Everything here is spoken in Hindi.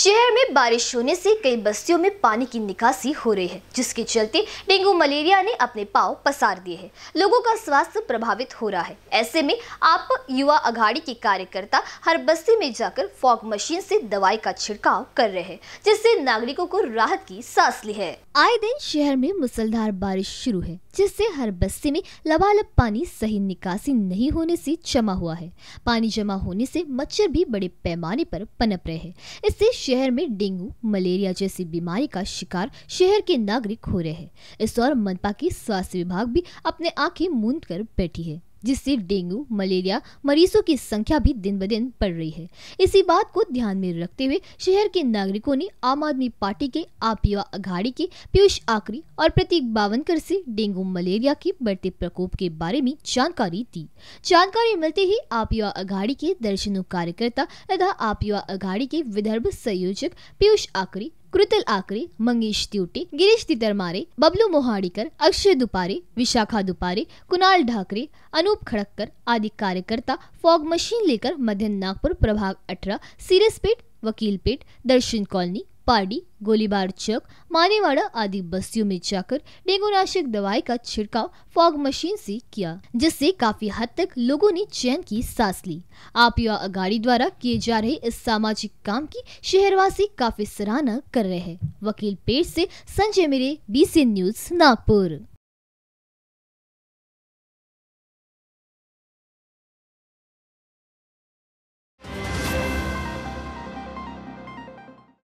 शहर में बारिश होने से कई बस्तियों में पानी की निकासी हो रही है जिसके चलते डेंगू मलेरिया ने अपने पाव पसार दिए हैं लोगों का स्वास्थ्य प्रभावित हो रहा है ऐसे में आप युवा अघाड़ी के कार्यकर्ता हर बस्ती में जाकर फॉग मशीन से दवाई का छिड़काव कर रहे हैं जिससे नागरिकों को राहत की सांस ली है आए दिन शहर में मुसलधार बारिश शुरू है जिससे हर बस्ती में लबालब पानी सही निकासी नहीं होने से जमा हुआ है पानी जमा होने से मच्छर भी बड़े पैमाने पर पनप रहे हैं इससे शहर में डेंगू मलेरिया जैसी बीमारी का शिकार शहर के नागरिक हो रहे हैं इस दौर मनपा की स्वास्थ्य विभाग भी अपने आंखें मूंद कर बैठी है जिससे डेंगू मलेरिया मरीजों की संख्या भी दिन ब दिन बढ़ रही है इसी बात को ध्यान में रखते हुए शहर के नागरिकों ने आम आदमी पार्टी के आप युवा अघाड़ी के पीयूष आकरी और प्रतीक बावनकर से डेंगू मलेरिया के बढ़ते प्रकोप के बारे में जानकारी दी जानकारी मिलते ही आप युवा अघाड़ी के दर्शनों कार्यकर्ता तथा आप युवा अघाड़ी के विदर्भ संयोजक पीयूष आकरी कृतल आकरे मंगेश त्यूटी गिरीश तितरमारे बबलू मोहाड़ीकर अक्षय दुपारे विशाखा दुपारे कुणाल ढाकरे अनूप खड़क्कर आदि कार्यकर्ता फॉग मशीन लेकर मध्य नागपुर प्रभाग अठारह सीरसपेट वकीलपेट दर्शन कॉलोनी पाड़ी गोलीबार चक मानेवाड़ा आदि बस्तियों में जाकर डेंगू नाशक दवाई का छिड़काव फॉग मशीन से किया जिससे काफी हद तक लोगों ने चैन की सांस ली आप युवा अगाड़ी द्वारा किए जा रहे इस सामाजिक काम की शहरवासी काफी सराहना कर रहे हैं वकील पेट से संजय मेरे बीसी न्यूज नागपुर